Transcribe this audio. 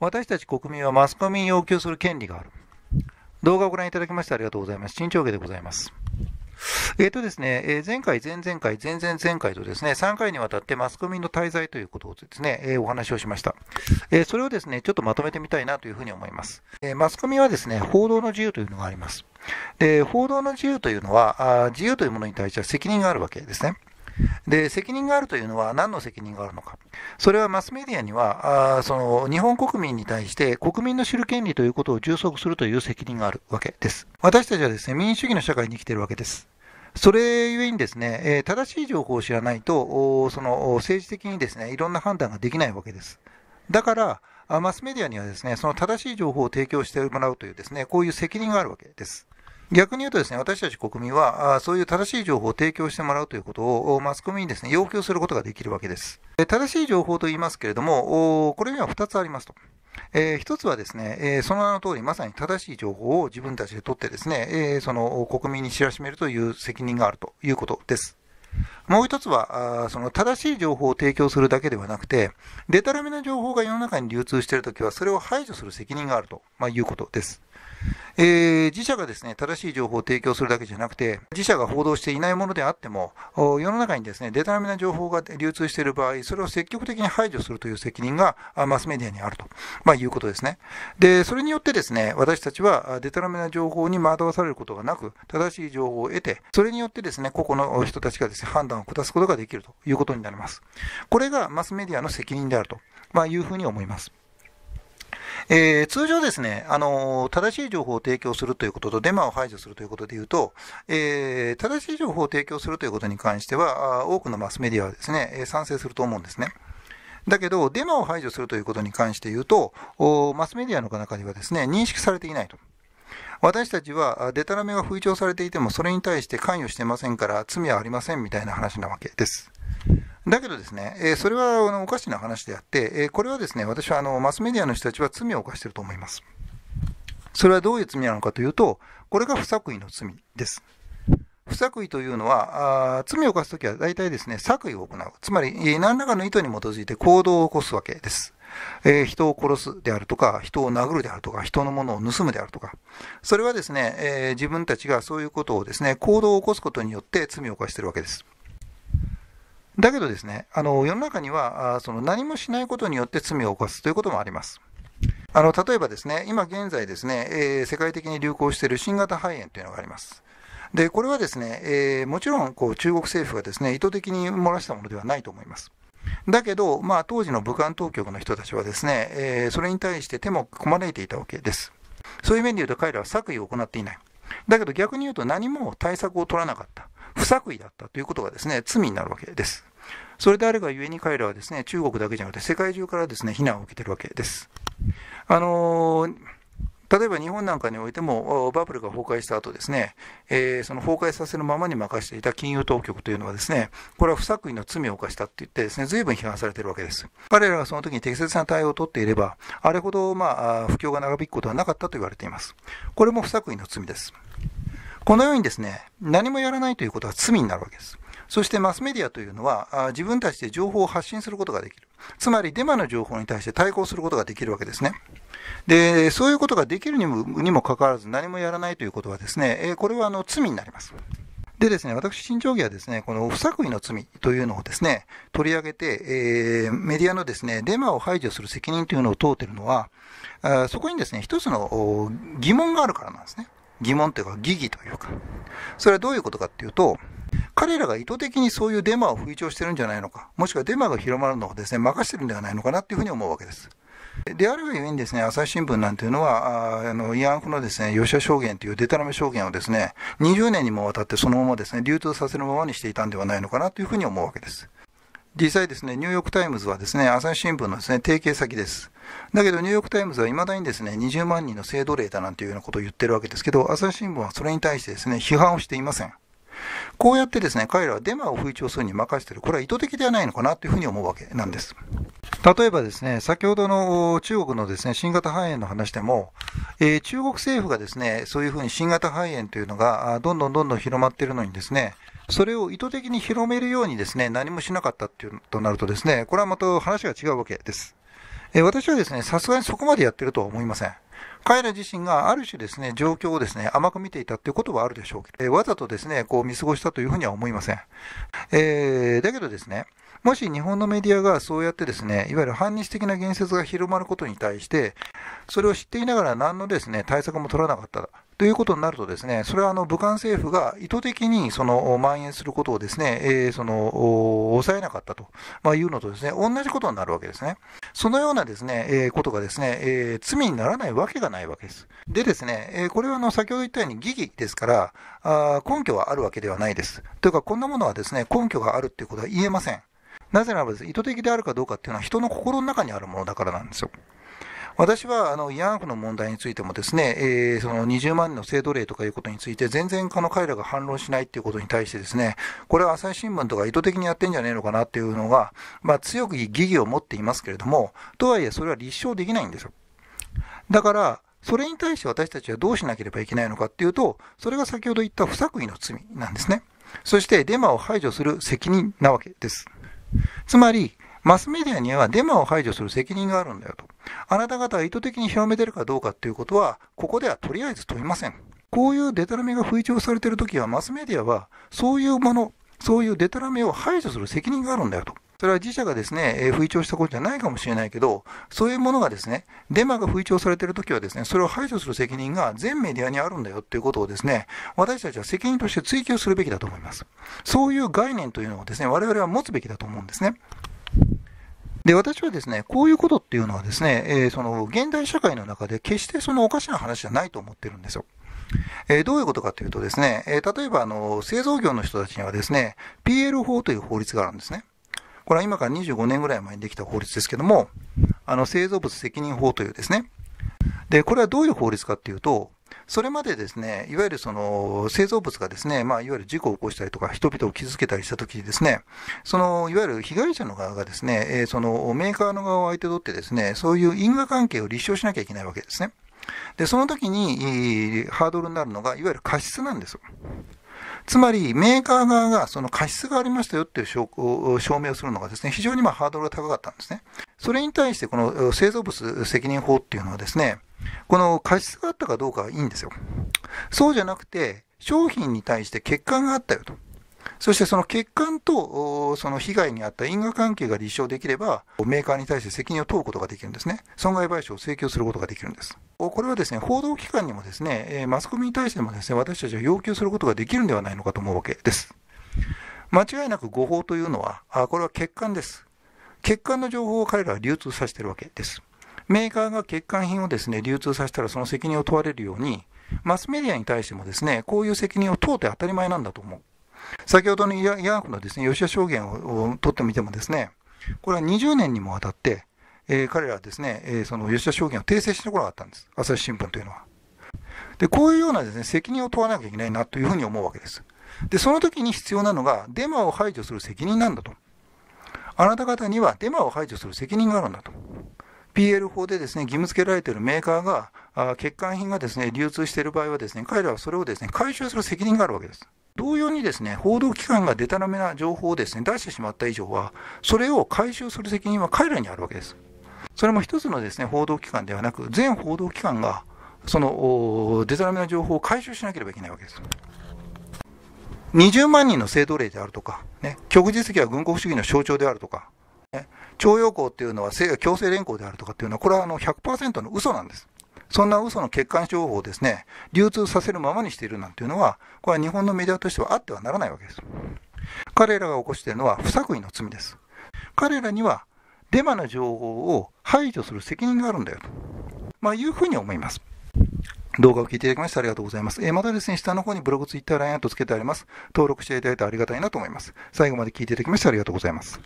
私たち国民はマスコミに要求する権利がある。動画をご覧いただきましてありがとうございます。新長家でございます。えっ、ー、とですね、えー、前回、前々回、前々前回とですね、3回にわたってマスコミの滞在ということをですね、えー、お話をしました、えそれをですね、ちょっとまとめてみたいなというふうに思います。えマスコミはですね、報道の自由というのがあります。で、報道の自由というのは、あ自由というものに対しては責任があるわけですね。で、責任があるというのは何の責任があるのか。それはマスメディアには、あその日本国民に対して国民の知る権利ということを充足するという責任があるわけです。私たちはですね、民主主義の社会に生きているわけです。それゆえにですね、え正しい情報を知らないと、その政治的にですね、いろんな判断ができないわけです。だから、マスメディアにはですね、その正しい情報を提供してもらうというですね、こういう責任があるわけです。逆に言うとですね、私たち国民は、そういう正しい情報を提供してもらうということを、マスコミにですね、要求することができるわけです。正しい情報と言いますけれども、これには2つありますと。えー、一つはですね、えー、その名の通り、まさに正しい情報を自分たちで取ってですね、えー、その国民に知らしめるという責任があるということです。もう一つは、あその正しい情報を提供するだけではなくて、デタラメな情報が世の中に流通しているときは、それを排除する責任があると、まあ、いうことです。えー、自社がですね、正しい情報を提供するだけじゃなくて、自社が報道していないものであっても、世の中にですね、デタラメな情報が流通している場合、それを積極的に排除するという責任がマスメディアにあると、まあ、いうことですね。で、それによってですね、私たちはデタラメな情報に惑わされることがなく、正しい情報を得て、それによってですね、個々の人たちがですね、判断を下すことができるということになります。これがマスメディアの責任であると、まあ、いうふうに思います。えー、通常ですね、あのー、正しい情報を提供するということと、デマを排除するということで言うと、えー、正しい情報を提供するということに関しては、多くのマスメディアはですね、賛成すると思うんですね。だけど、デマを排除するということに関して言うと、マスメディアの中にはですね、認識されていないと。私たちは、デタラメが吹聴されていても、それに対して関与してませんから、罪はありませんみたいな話なわけです。だけどですね、えそれはあのおかしな話であって、えこれはですね、私はあのマスメディアの人たちは罪を犯していると思います。それはどういう罪なのかというと、これが不作為の罪です。不作為というのは、あ罪を犯すときは大体ですね、作為を行う。つまり、何らかの意図に基づいて行動を起こすわけです。えー、人を殺すであるとか、人を殴るであるとか、人のものを盗むであるとか、それはですね、えー、自分たちがそういうことをですね、行動を起こすことによって罪を犯しているわけです。だけどですね、あの世の中にはその何もしないことによって罪を犯すということもあります。あの例えばですね、今現在ですね、えー、世界的に流行している新型肺炎というのがあります。で、これはですね、えー、もちろんこう中国政府がですね、意図的に漏らしたものではないと思います。だけど、まあ、当時の武漢当局の人たちはですね、えー、それに対して手もねいていたわけです。そういう面で言うと彼らは作為を行っていない。だけど逆に言うと何も対策を取らなかった。不作為だったということがですね、罪になるわけです。それであればゆえに彼らはですね、中国だけじゃなくて世界中からですね、非難を受けてるわけです。あのー例えば日本なんかにおいてもバブルが崩壊した後ですね、えー、その崩壊させるままに任していた金融当局というのはですね、これは不作為の罪を犯したって言ってですね、随分批判されてるわけです。彼らがその時に適切な対応を取っていれば、あれほどまあ、不況が長引くことはなかったと言われています。これも不作為の罪です。このようにですね、何もやらないということは罪になるわけです。そしてマスメディアというのは、自分たちで情報を発信することができる。つまりデマの情報に対して対抗することができるわけですね。で、そういうことができるにもにもかかわらず何もやらないということはですね、これはあの罪になります。でですね、私、新庄議はですね、この不作為の罪というのをですね、取り上げて、えー、メディアのですね、デマを排除する責任というのを問うているのは、そこにですね、一つの疑問があるからなんですね。疑問というか、疑義というか。それはどういうことかっていうと、彼らが意図的にそういうデマを吹聴してるんじゃないのか、もしくはデマが広まるのをですね、任してるんではないのかなっていうふうに思うわけです。であるがゆえにですね、朝日新聞なんていうのは、ああの、慰安婦のですね、吉田証言というデタラメ証言をですね、20年にもわたってそのままですね、流通させるままにしていたんではないのかなというふうに思うわけです。実際ですね、ニューヨークタイムズはですね、朝日新聞のですね、提携先です。だけど、ニューヨークタイムズはいまだにですね、20万人の性奴隷だなんていうようなことを言ってるわけですけど、朝日新聞はそれに対してですね、批判をしていません。こうやってですね、彼らはデマを吹聴するに任せてる。これは意図的ではないのかなというふうに思うわけなんです。例えばですね、先ほどの中国のですね、新型肺炎の話でも、えー、中国政府がですね、そういうふうに新型肺炎というのが、どんどんどんどん広まっているのにですね、それを意図的に広めるようにですね、何もしなかったっていうとなるとですね、これはまた話が違うわけです。えー、私はですね、さすがにそこまでやってるとは思いません。彼ら自身がある種ですね、状況をですね、甘く見ていたということはあるでしょうけど、えー、わざとですね、こう見過ごしたというふうには思いません。えー、だけどですね、もし日本のメディアがそうやってですね、いわゆる反日的な言説が広まることに対して、それを知っていながら何のですね、対策も取らなかったということになるとですね、それはあの武漢政府が意図的にその蔓延することをですね、えー、その抑えなかったと、まあ、いうのとですね、同じことになるわけですね。そのようなですね、えー、ことがですね、えー、罪にならないわけがないわけです。でですね、えこれはあの先ほど言ったように疑義ですから、あ根拠はあるわけではないです。というか、こんなものはですね、根拠があるということは言えません。なぜならばです、ね、意図的であるかどうかっていうのは人の心の中にあるものだからなんですよ。私はあの慰安婦の問題についてもですね、えー、その20万人の制度例とかいうことについて、全然あの彼らが反論しないっていうことに対してですね、これは朝日新聞とか意図的にやってんじゃねえのかなっていうのが、まあ、強く疑義を持っていますけれども、とはいえそれは立証できないんですよ。だから、それに対して私たちはどうしなければいけないのかっていうと、それが先ほど言った不作為の罪なんですね。そしてデマを排除する責任なわけです。つまり、マスメディアにはデマを排除する責任があるんだよと。あなた方は意図的に広めてるかどうかっていうことは、ここではとりあえず問いません。こういうデタラメが吹聴されているときは、マスメディアは、そういうもの、そういうデタラメを排除する責任があるんだよと。それは自社がですね、えー、吹聴したことじゃないかもしれないけど、そういうものがですね、デマが吹聴されているときはですね、それを排除する責任が全メディアにあるんだよっていうことをですね、私たちは責任として追求するべきだと思います。そういう概念というのをですね、我々は持つべきだと思うんですね。で、私はですね、こういうことっていうのはですね、えー、その現代社会の中で決してそのおかしな話じゃないと思ってるんですよ。えー、どういうことかというとですね、えー、例えばあの製造業の人たちにはですね、PL 法という法律があるんですね。これは今から25年ぐらい前にできた法律ですけども、あの製造物責任法というですね、で、これはどういう法律かっていうと、それまでですね、いわゆるその製造物がですね、まあ、いわゆる事故を起こしたりとか、人々を傷つけたりしたときにですね、その、いわゆる被害者の側がですね、えそのメーカーの側を相手取ってですね、そういう因果関係を立証しなきゃいけないわけですね。で、その時に、ハードルになるのが、いわゆる過失なんですよ。つまり、メーカー側がその過失がありましたよっていう証証明をするのがですね、非常にまハードルが高かったんですね。それに対して、この製造物責任法っていうのはですね、この過失があったかどうかはいいんですよ。そうじゃなくて、商品に対して欠陥があったよと。そしてその欠陥とその被害に遭った因果関係が立証できれば、メーカーに対して責任を問うことができるんですね。損害賠償を請求することができるんです。これはですね、報道機関にもですね、マスコミに対してもですね、私たちは要求することができるんではないのかと思うわけです。間違いなく誤報というのは、これは欠陥です。欠陥の情報を彼らは流通させているわけです。メーカーが欠陥品をですね、流通させたらその責任を問われるように、マスメディアに対してもですね、こういう責任を問うて当たり前なんだと思う。先ほどのヤー学のですね、吉田証言を取ってみてもですね、これは20年にもわたって、えー、彼らはですね、えー、その吉田証言を訂正してこなかったんです。朝日新聞というのは。で、こういうようなですね、責任を問わなきゃいけないなというふうに思うわけです。で、その時に必要なのが、デマを排除する責任なんだと。あなた方にはデマを排除する責任があるんだと。PL 法でですね義務付けられているメーカーが、あ欠陥品がですね流通している場合は、ですね彼らはそれをですね回収する責任があるわけです。同様にですね報道機関がでたらめな情報をですね出してしまった以上は、それを回収する責任は彼らにあるわけです。それも一つのですね報道機関ではなく、全報道機関がそのでたらめな情報を回収しなければいけないわけです。20万人の制度例であるとか、ね、旭日旗は軍国主義の象徴であるとか、ね、徴用工っていうのは強制連行であるとかっていうのは、これはあの100%の嘘なんです。そんな嘘の欠陥情報をですね、流通させるままにしているなんていうのは、これは日本のメディアとしてはあってはならないわけです。彼らが起こしているのは不作為の罪です。彼らにはデマの情報を排除する責任があるんだよと、まあ、いうふうに思います。動画を聞いていただきましてありがとうございます。えー、またですね、下の方にブログ、ツイッター、LINE トつけてあります。登録していただいてありがたいなと思います。最後まで聞いていただきましてありがとうございます。